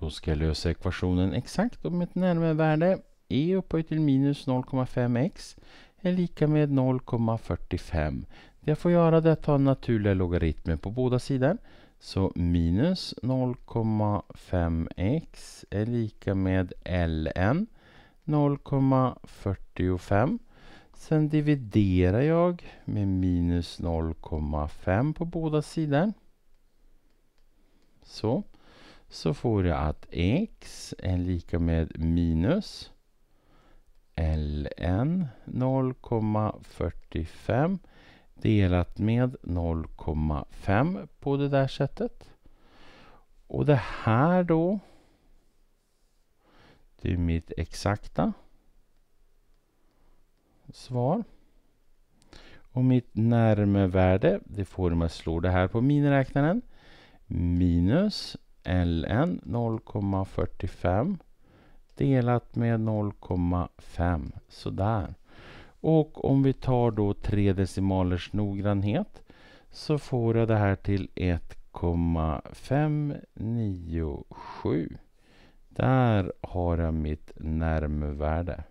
Då ska jag lösa ekvationen exakt om ett närmevärde. e upphöjt till minus 0,5x är lika med 0,45. Det jag får göra är att ta naturliga logaritmer på båda sidor. Så minus 0,5x är lika med ln 0,45. Sen dividerar jag med minus 0,5 på båda sidor. Så så får jag att x är lika med minus ln 0,45 delat med 0,5 på det där sättet. Och det här då, det är mitt exakta svar. Och mitt närmevärde, det får man slå det här på miniräknaren, minus ln 0,45 delat med 0,5. Sådär. Och om vi tar då tre decimalers noggrannhet så får jag det här till 1,597. Där har jag mitt närmvärde.